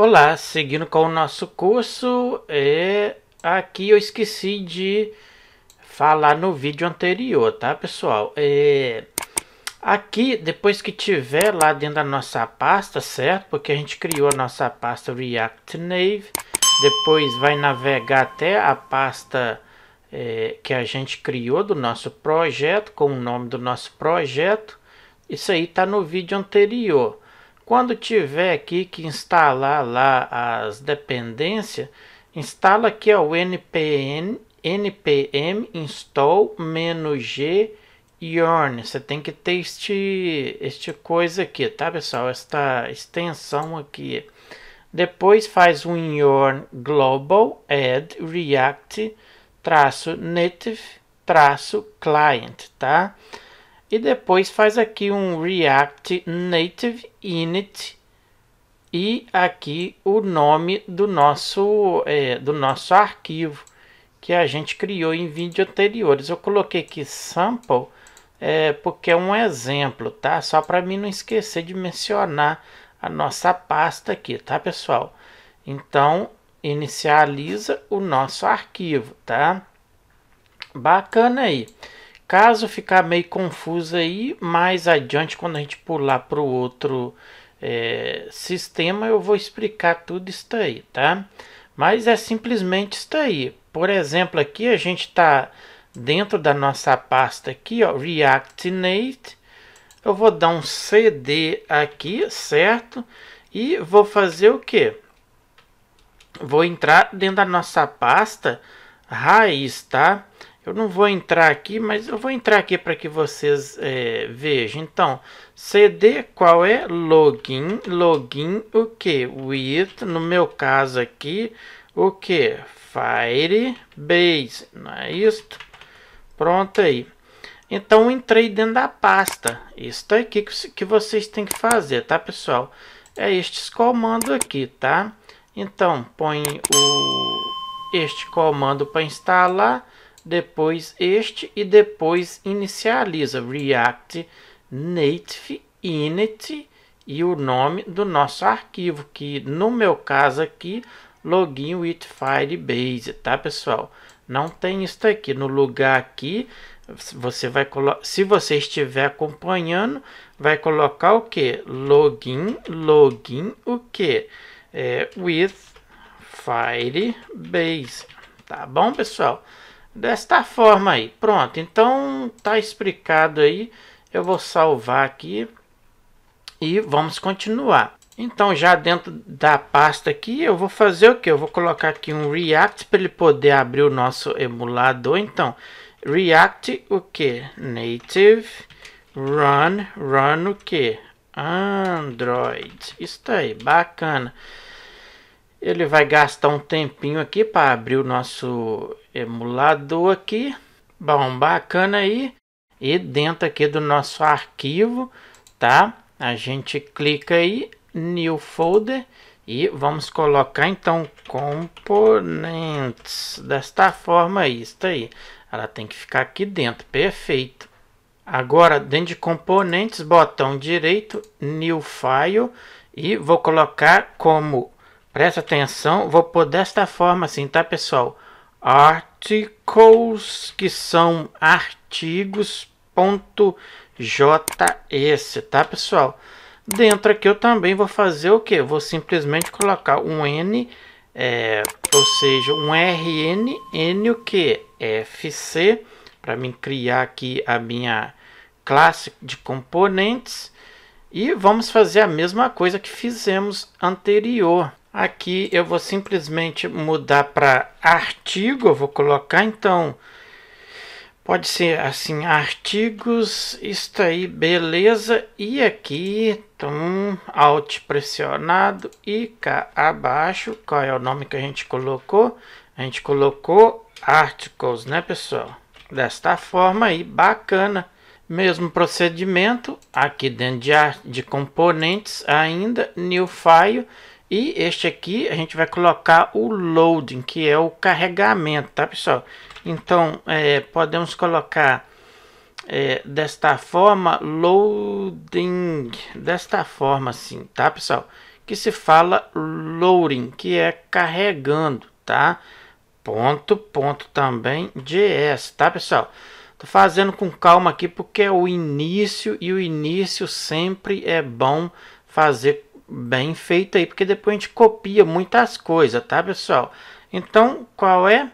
Olá, seguindo com o nosso curso, é... aqui eu esqueci de falar no vídeo anterior, tá pessoal? É... Aqui, depois que tiver lá dentro da nossa pasta, certo? Porque a gente criou a nossa pasta React Native, depois vai navegar até a pasta é, que a gente criou do nosso projeto, com o nome do nosso projeto. Isso aí está no vídeo anterior. Quando tiver aqui que instalar lá as dependências, instala aqui ó, o npm, npm install -g yarn. Você tem que ter este, este coisa aqui, tá pessoal? Esta extensão aqui. Depois faz um yarn global add react traço native traço client, tá? e depois faz aqui um React Native Init e aqui o nome do nosso, é, do nosso arquivo que a gente criou em vídeos anteriores. Eu coloquei aqui sample é, porque é um exemplo, tá? Só para mim não esquecer de mencionar a nossa pasta aqui, tá pessoal? Então, inicializa o nosso arquivo, tá? Bacana aí. Caso ficar meio confuso aí, mais adiante, quando a gente pular para o outro é, sistema, eu vou explicar tudo isso aí, tá? Mas é simplesmente isso aí. Por exemplo, aqui a gente está dentro da nossa pasta aqui, ó, Reactinate. Eu vou dar um CD aqui, certo? E vou fazer o que? Vou entrar dentro da nossa pasta raiz, tá? Eu não vou entrar aqui, mas eu vou entrar aqui para que vocês é, vejam. Então, cd qual é? Login. Login o que? With, no meu caso aqui, o que? Firebase, não é isto? Pronto aí. Então, entrei dentro da pasta. Isso aqui que, que vocês têm que fazer, tá, pessoal? É estes comandos aqui, tá? Então, põe o, este comando para instalar depois este e depois inicializa React Native Init e o nome do nosso arquivo, que no meu caso aqui, login with Firebase, tá pessoal? Não tem isso aqui, no lugar aqui, você vai se você estiver acompanhando, vai colocar o que? Login, login, o que? É, with Firebase, tá bom pessoal? desta forma aí. Pronto, então tá explicado aí. Eu vou salvar aqui e vamos continuar. Então já dentro da pasta aqui eu vou fazer o que? Eu vou colocar aqui um React para ele poder abrir o nosso emulador. Então React o que? Native Run Run o que? Android. Isso aí, bacana. Ele vai gastar um tempinho aqui para abrir o nosso emulador aqui. Bom, bacana aí. E dentro aqui do nosso arquivo, tá? A gente clica aí, New Folder. E vamos colocar então componentes desta forma aí, está aí. Ela tem que ficar aqui dentro, perfeito. Agora dentro de componentes, botão direito, new file e vou colocar como, presta atenção, vou pôr desta forma assim, tá pessoal? Art articles, que são artigos.js, tá, pessoal? Dentro aqui eu também vou fazer o que? Vou simplesmente colocar um N, é, ou seja, um RN, N o que? FC, para mim criar aqui a minha classe de componentes. E vamos fazer a mesma coisa que fizemos anterior, Aqui eu vou simplesmente mudar para artigo, eu vou colocar então, pode ser assim, artigos, Isso aí, beleza. E aqui, então, alt pressionado e cá abaixo, qual é o nome que a gente colocou? A gente colocou articles, né pessoal? Desta forma aí, bacana. Mesmo procedimento, aqui dentro de, de componentes ainda, new file, e este aqui a gente vai colocar o loading, que é o carregamento, tá pessoal? Então é, podemos colocar é, desta forma, loading, desta forma assim, tá pessoal? Que se fala loading, que é carregando, tá? Ponto, ponto também, GS, tá pessoal? Tô fazendo com calma aqui porque é o início e o início sempre é bom fazer bem feito aí, porque depois a gente copia muitas coisas, tá pessoal? Então, qual é?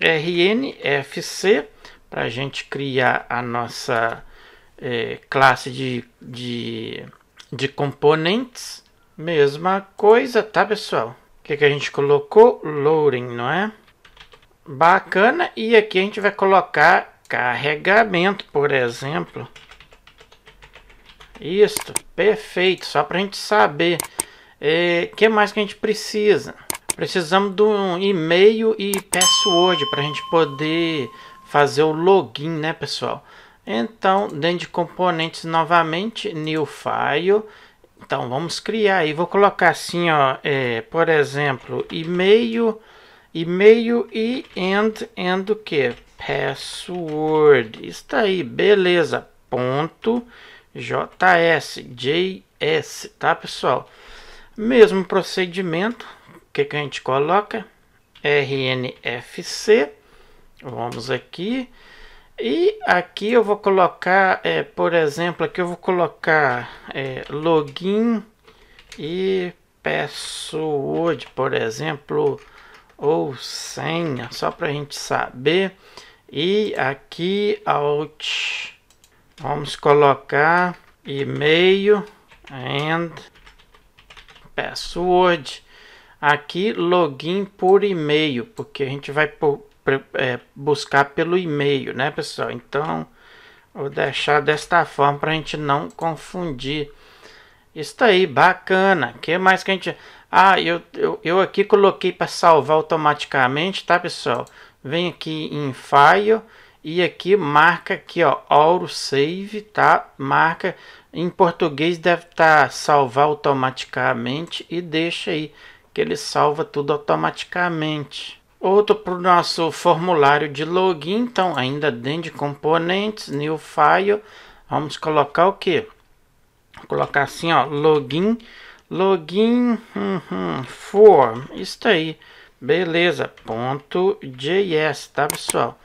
RNFC, para a gente criar a nossa é, classe de, de, de componentes. Mesma coisa, tá pessoal? O que, que a gente colocou? Loading, não é? Bacana, e aqui a gente vai colocar carregamento, por exemplo. Isso, perfeito. Só para a gente saber o é, que mais que a gente precisa. Precisamos de um e-mail e password para a gente poder fazer o login, né, pessoal? Então, dentro de componentes novamente, new file. Então, vamos criar e vou colocar assim, ó, é, por exemplo, e-mail, e-mail e end, end o que? Password. Está aí, beleza. Ponto JS, JS, tá pessoal? Mesmo procedimento, o que, que a gente coloca? RNFC, vamos aqui, e aqui eu vou colocar, é, por exemplo, aqui eu vou colocar é, login e password, por exemplo, ou senha, só para a gente saber. E aqui, alt, Vamos colocar e-mail and password. Aqui login por e-mail, porque a gente vai por, é, buscar pelo e-mail, né, pessoal? Então, vou deixar desta forma para a gente não confundir. Isso aí, bacana. que mais que a gente... Ah, eu, eu, eu aqui coloquei para salvar automaticamente, tá, pessoal? Vem aqui em File e aqui marca aqui ó Auto Save tá marca em português deve estar tá salvar automaticamente e deixa aí que ele salva tudo automaticamente outro para o nosso formulário de login então ainda dentro de componentes new file vamos colocar o que colocar assim ó login login uhum, form isso aí beleza ponto js tá pessoal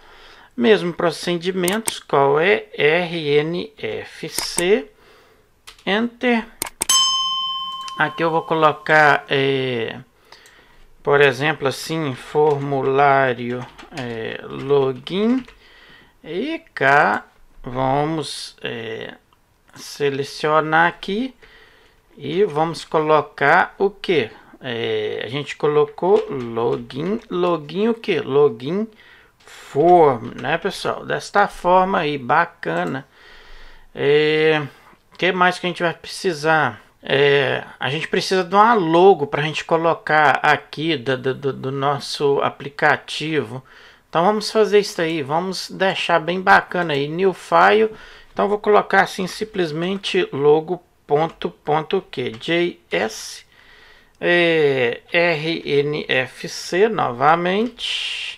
mesmo procedimentos, qual é RNFC, Enter. Aqui eu vou colocar, é, por exemplo, assim, formulário é, login e cá vamos é, selecionar aqui e vamos colocar o que? É, a gente colocou login, login o que? Login forma, né, pessoal? Desta forma aí, bacana. É, que mais que a gente vai precisar? É, a gente precisa de uma logo para a gente colocar aqui do, do, do, nosso aplicativo. Então vamos fazer isso aí, vamos deixar bem bacana aí, new file. Então vou colocar assim simplesmente logo ponto ponto que js é, rnfc novamente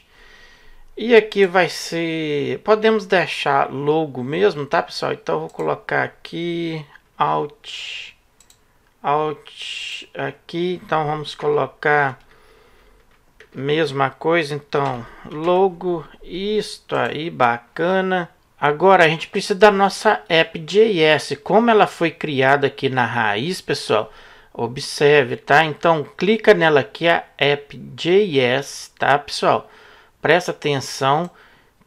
e aqui vai ser... Podemos deixar logo mesmo, tá, pessoal? Então, eu vou colocar aqui... Alt... Alt... Aqui, então, vamos colocar... Mesma coisa, então, logo, isto aí, bacana. Agora, a gente precisa da nossa app.js. Como ela foi criada aqui na raiz, pessoal, observe, tá? Então, clica nela aqui, a app.js, tá, pessoal? presta atenção,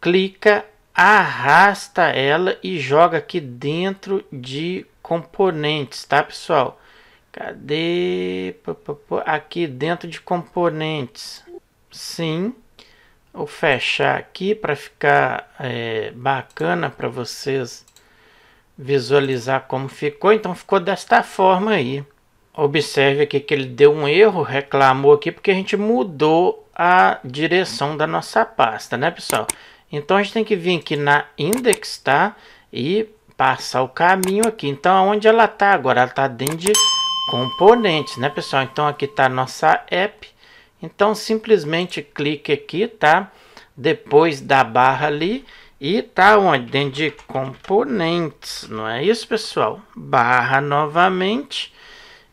clica, arrasta ela e joga aqui dentro de componentes, tá pessoal? Cadê? Aqui dentro de componentes. Sim. Vou fechar aqui para ficar é, bacana para vocês visualizar como ficou. Então ficou desta forma aí. Observe aqui que ele deu um erro, reclamou aqui porque a gente mudou a direção da nossa pasta, né, pessoal? Então, a gente tem que vir aqui na index, tá? E passar o caminho aqui. Então, aonde ela tá agora? Ela tá dentro de componentes, né, pessoal? Então, aqui tá a nossa app. Então, simplesmente clique aqui, tá? Depois da barra ali. E tá onde? Dentro de componentes, não é isso, pessoal? Barra novamente.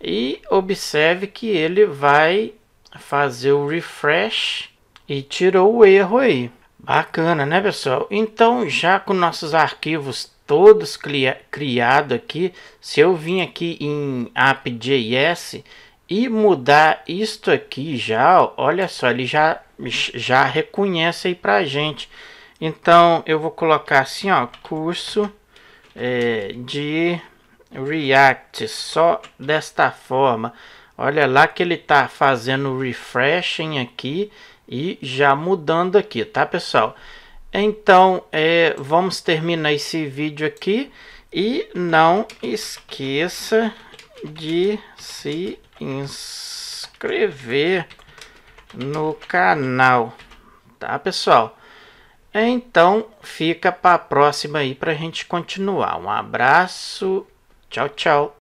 E observe que ele vai fazer o refresh e tirou o erro aí. Bacana, né, pessoal? Então, já com nossos arquivos todos criados aqui, se eu vim aqui em app.js e mudar isto aqui já, ó, olha só, ele já, já reconhece aí pra gente. Então, eu vou colocar assim, ó, curso é, de React, só desta forma. Olha lá que ele está fazendo refreshing aqui e já mudando aqui, tá pessoal? Então, é, vamos terminar esse vídeo aqui e não esqueça de se inscrever no canal, tá pessoal? Então, fica para a próxima aí para a gente continuar. Um abraço, tchau, tchau.